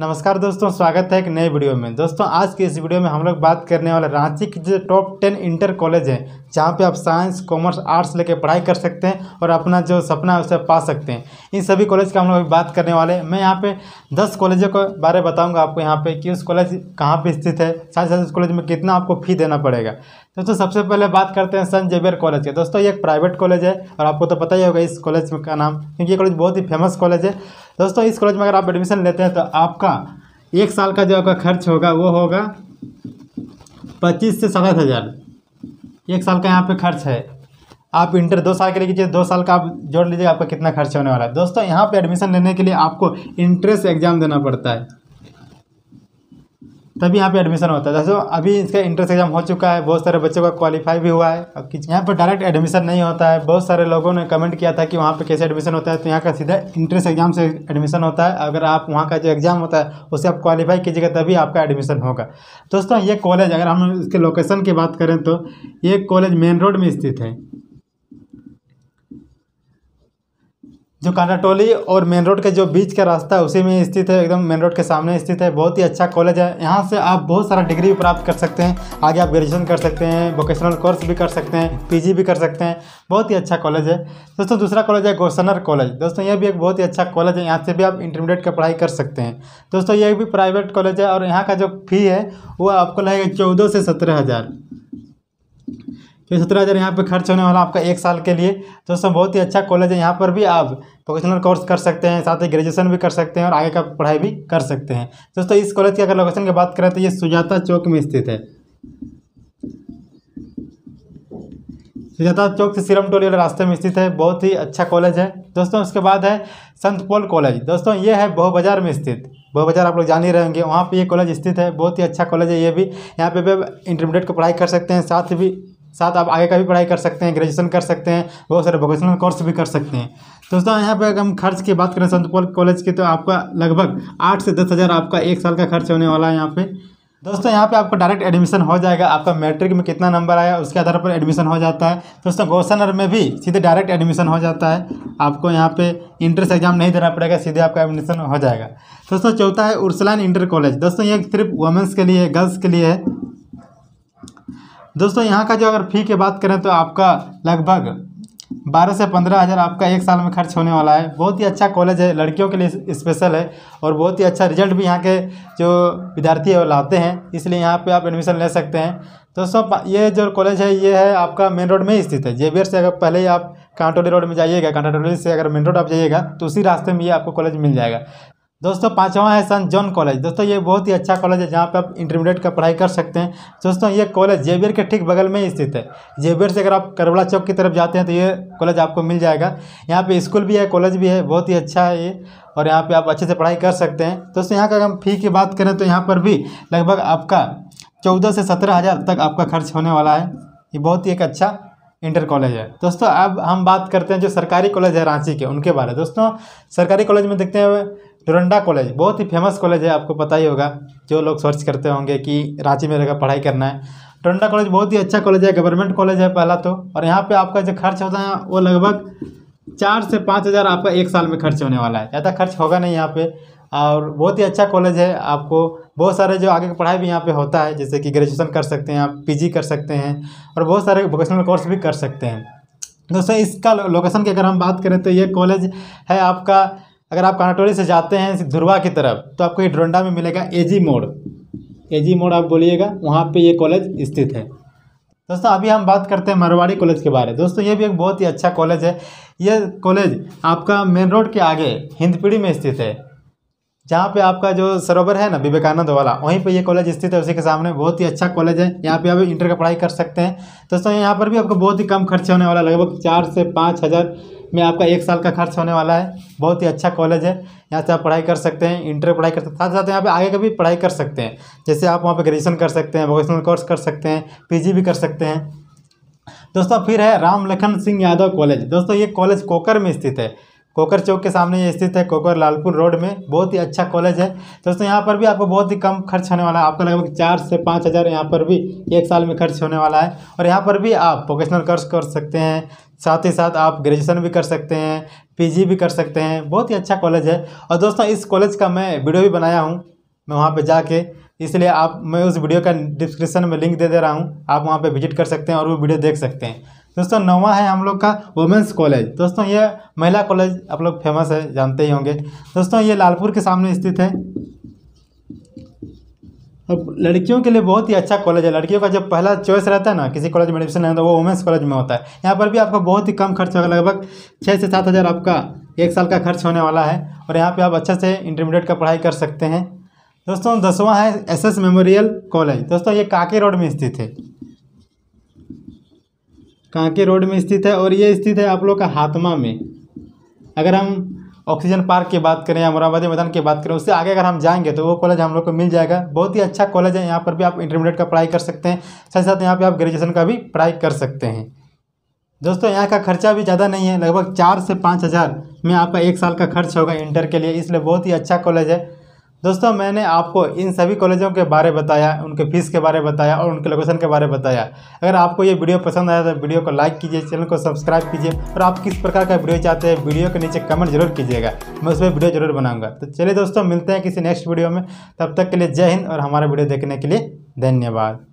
नमस्कार दोस्तों स्वागत है एक नए वीडियो में दोस्तों आज की इस वीडियो में हम लोग बात करने वाले रांची के जो टॉप टेन इंटर कॉलेज हैं जहाँ पे आप साइंस कॉमर्स आर्ट्स लेके पढ़ाई कर सकते हैं और अपना जो सपना है उसे पा सकते हैं इन सभी कॉलेज का हम लोग बात करने वाले हैं मैं यहाँ पे दस कॉलेजों के बारे में बताऊँगा आपको यहाँ पर कि उस कॉलेज कहाँ पर स्थित है साथ साथ उस कॉलेज में कितना आपको फ़ी देना पड़ेगा दोस्तों सबसे पहले बात करते हैं सेंट जेवियर कॉलेज के दोस्तों ये एक प्राइवेट कॉलेज है और आपको तो पता ही होगा इस कॉलेज का नाम क्योंकि ये कॉलेज बहुत ही फेमस कॉलेज है दोस्तों इस कॉलेज में अगर आप एडमिशन लेते हैं तो आपका एक साल का जो आपका खर्च होगा वो होगा पच्चीस से सत्तर हज़ार एक साल का यहाँ पे खर्च है आप इंटर दो साल के लिए कीजिए दो साल का आप जोड़ लीजिए आपका कितना खर्च होने वाला है दोस्तों यहाँ पे एडमिशन लेने के लिए आपको इंट्रेंस एग्ज़ाम देना पड़ता है तभी यहाँ पे एडमिशन होता है जैसे अभी इसका इंट्रेंस एग्जाम हो चुका है बहुत सारे बच्चों का क्वालिफाई भी हुआ है यहाँ पर डायरेक्ट एडमिशन नहीं होता है बहुत सारे लोगों ने कमेंट किया था कि वहाँ पे कैसे एडमिशन होता है तो यहाँ का सीधा इंट्रेंस एग्जाम से एडमिशन होता है अगर आप वहाँ का जो एग्जाम होता है उसे आप क्वालिफाई कीजिएगा तभी आपका एडमिशन होगा दोस्तों ये कॉलेज अगर हम इसके लोकेशन की बात करें तो ये कॉलेज मेन रोड में स्थित है जो कांटाटोली और मेन रोड के जो बीच का रास्ता है उसी में स्थित है एकदम मेन रोड के सामने स्थित है बहुत ही अच्छा कॉलेज है यहाँ से आप बहुत सारा डिग्री प्राप्त कर सकते हैं आगे आप ग्रेजुएशन कर सकते हैं वोकेशनल कोर्स भी कर सकते हैं पीजी भी कर सकते हैं बहुत ही अच्छा कॉलेज है दोस्तों दूसरा कॉलेज है गोसनर कॉलेज दोस्तों यह भी एक बहुत ही अच्छा कॉलेज है यहाँ से भी आप इंटरमीडिएट का पढ़ाई कर सकते हैं दोस्तों यह भी प्राइवेट कॉलेज है और यहाँ का जो फ़ी है वो आपको लगेगा चौदह से सत्रह हज़ार तो सत्रह हज़ार यहाँ पर खर्च होने वाला आपका एक साल के लिए तो दोस्तों बहुत ही अच्छा कॉलेज है यहाँ पर भी आप प्रोफेशनल कोर्स कर सकते हैं साथ ही ग्रेजुएशन भी कर सकते हैं और आगे का पढ़ाई भी कर सकते हैं दोस्तों इस कॉलेज की अगर लोकेशन की बात करें तो ये सुजाता चौक में स्थित है सुजाता चौक से सिरम टोली वाले रास्ते में स्थित है बहुत ही अच्छा कॉलेज है दोस्तों उसके बाद है संत पॉल कॉलेज दोस्तों ये है बहु बाज़ार में स्थित बहु बाज़ार आप लोग जान ही रहेंगे वहाँ पे ये कॉलेज स्थित है बहुत ही अच्छा कॉलेज है ये भी यहाँ पे भी इंटरमीडिएट को पढ़ाई कर सकते हैं साथ भी साथ आप आगे का भी पढ़ाई कर सकते हैं ग्रेजुएशन कर सकते हैं बहुत सारे वोकेशनल कोर्स भी कर सकते हैं तो दोस्तों यहाँ पर अगर हम खर्च की बात करें संतपोल कॉलेज की तो आपका लगभग आठ से दस हज़ार आपका एक साल का खर्च होने वाला है यहाँ पे दोस्तों यहाँ पे आपका डायरेक्ट एडमिशन हो जाएगा आपका मैट्रिक में कितना नंबर आया उसके आधार पर एडमिशन हो जाता है दोस्तों गौसानर में भी सीधे डायरेक्ट एडमिशन हो जाता है आपको यहाँ पे इंट्रेंस एग्जाम नहीं देना पड़ेगा सीधे आपका एडमिशन हो जाएगा दोस्तों चौथा है उर्सलाइन इंटर कॉलेज दोस्तों ये सिर्फ वुमेंस के लिए गर्ल्स के लिए है दोस्तों यहाँ का जो अगर फ़ी की बात करें तो आपका लगभग बारह से पंद्रह हज़ार आपका एक साल में खर्च होने वाला है बहुत ही अच्छा कॉलेज है लड़कियों के लिए स्पेशल है और बहुत ही अच्छा रिजल्ट भी यहाँ के जो विद्यार्थी है वो लाते हैं इसलिए यहाँ पे आप एडमिशन ले सकते हैं दोस्तों ये जो कॉलेज है ये है आपका मेन रोड में ही स्थित है जेवियर से अगर पहले ही आप कांटोली रोड में जाइएगा कांटोली से अगर मेन रोड आप जाइएगा तो उसी रास्ते में ये आपको कॉलेज मिल जाएगा दोस्तों पाँचवा है सन जॉन कॉलेज दोस्तों ये बहुत ही अच्छा कॉलेज है जहाँ पे आप इंटरमीडिएट का पढ़ाई कर सकते हैं दोस्तों ये कॉलेज जेबियर के ठीक बगल में ही स्थित है जेबियर से अगर आप करबला चौक की तरफ जाते हैं तो ये कॉलेज आपको मिल जाएगा यहाँ पे स्कूल भी है कॉलेज भी है बहुत ही अच्छा है ये और यहाँ पर आप अच्छे से पढ़ाई कर सकते हैं दोस्तों यहाँ का अगर हम फ़ी की बात करें तो यहाँ पर भी लगभग आपका चौदह से सत्रह हज़ार तक आपका खर्च होने वाला है ये बहुत ही एक अच्छा इंटर कॉलेज है दोस्तों अब हम बात करते हैं जो सरकारी कॉलेज है रांची के उनके बारे में दोस्तों सरकारी कॉलेज में देखते हैं डोरंडा कॉलेज बहुत ही फेमस कॉलेज है आपको पता ही होगा जो लोग सर्च करते होंगे कि रांची में रहकर पढ़ाई करना है डोरंडा कॉलेज बहुत ही अच्छा कॉलेज है गवर्नमेंट कॉलेज है पहला तो और यहाँ पर आपका जो खर्च होता है वो लगभग चार से पाँच हज़ार आपका एक साल में खर्च होने वाला है ज़्यादा खर्च होगा नहीं यहाँ पे और बहुत ही अच्छा कॉलेज है आपको बहुत सारे जो आगे की पढ़ाई भी यहाँ पे होता है जैसे कि ग्रेजुएशन कर सकते हैं आप पीजी कर सकते हैं और बहुत सारे वोकेशनल कोर्स भी कर सकते हैं दोस्तों इसका लोकेशन की अगर हम बात करें तो ये कॉलेज है आपका अगर आप कानाटोली से जाते हैं धुरवा की तरफ तो आपको ये हिडरोंडा में मिलेगा एजी मोड़ एजी मोड़ आप बोलिएगा वहाँ पे ये कॉलेज स्थित है दोस्तों अभी हम बात करते हैं मारवाड़ी कॉलेज के बारे में दोस्तों ये भी एक बहुत ही अच्छा कॉलेज है ये कॉलेज आपका मेन रोड के आगे हिंदपीढ़ी में स्थित है जहाँ पे आपका जो सरोवर है ना विवेकानंद वाला वहीं पे ये कॉलेज स्थित है उसी के सामने बहुत ही अच्छा कॉलेज है यहाँ पे आप इंटर का पढ़ाई कर सकते हैं दोस्तों यहाँ पर भी आपको बहुत ही कम खर्चा होने वाला लगभग चार से पाँच हज़ार में आपका एक साल का खर्च होने वाला है बहुत ही अच्छा कॉलेज है यहाँ से आप पढ़ाई कर सकते हैं इंटर पढ़ाई कर सकते हैं साथ साथ यहाँ पे आगे का भी पढ़ाई कर सकते हैं जैसे आप वहाँ पे ग्रेजुएशन कर सकते हैं वोकेशनल कोर्स कर सकते हैं पीजी भी कर सकते हैं दोस्तों फिर है राम लखन सिंह यादव कॉलेज दोस्तों ये कॉलेज कोकर में स्थित है कोकर चौक के सामने ये स्थित है कोकर लालपुर रोड में बहुत ही अच्छा कॉलेज है दोस्तों यहाँ पर भी आपको बहुत ही कम खर्च होने वाला है आपका लगभग चार से पाँच हज़ार यहाँ पर भी एक साल में खर्च होने वाला है और यहाँ पर भी आप वोकेशनल कोर्स कर सकते हैं साथ ही साथ आप ग्रेजुएशन भी कर सकते हैं पीजी भी कर सकते हैं बहुत ही अच्छा कॉलेज है और दोस्तों इस कॉलेज का मैं वीडियो भी बनाया हूँ मैं वहाँ पर जाके इसलिए आप मैं उस वीडियो का डिस्क्रिप्शन में लिंक दे दे रहा हूँ आप वहाँ पर विजिट कर सकते हैं और वो वीडियो देख सकते हैं दोस्तों नौवा है हम लोग का वुमेंस कॉलेज दोस्तों ये महिला कॉलेज आप लोग फेमस है जानते ही होंगे दोस्तों ये लालपुर के सामने स्थित है अब लड़कियों के लिए बहुत ही अच्छा कॉलेज है लड़कियों का जब पहला चॉइस रहता है ना किसी कॉलेज में एडमिशन लेना होता वो वुमेंस कॉलेज में होता है यहाँ पर भी आपका बहुत ही कम खर्च होगा लगभग छः से सात हज़ार आपका एक साल का खर्च होने वाला है और यहाँ पे आप अच्छे से इंटरमीडिएट का पढ़ाई कर सकते हैं दोस्तों दसवां है एस मेमोरियल कॉलेज दोस्तों ये काके रोड में स्थित है कांके रोड में स्थित है और ये स्थित है आप लोग का हाथमा में अगर हम ऑक्सीजन पार्क की बात करें या मोराबादी मैदान की बात करें उससे आगे अगर हम जाएंगे तो वो कॉलेज हम लोग को मिल जाएगा बहुत ही अच्छा कॉलेज है यहाँ पर भी आप इंटरमीडिएट का पढ़ाई कर सकते हैं साथ साथ यहाँ पर आप ग्रेजुएशन का भी पढ़ाई कर सकते हैं दोस्तों यहाँ का खर्चा भी ज़्यादा नहीं है लगभग चार से पाँच हज़ार में आपका एक साल का खर्च होगा इंटर के लिए इसलिए बहुत ही अच्छा कॉलेज है दोस्तों मैंने आपको इन सभी कॉलेजों के बारे बताया उनके फीस के बारे बताया और उनके लोकेशन के बारे बताया अगर आपको ये वीडियो पसंद आया तो वीडियो को लाइक कीजिए चैनल को सब्सक्राइब कीजिए और आप किस प्रकार का वीडियो चाहते हैं वीडियो के नीचे कमेंट जरूर कीजिएगा मैं उसमें वीडियो जरूर बनाऊंगा तो चलिए दोस्तों मिलते हैं किसी नेक्स्ट वीडियो में तब तक के लिए जय हिंद और हमारा वीडियो देखने के लिए धन्यवाद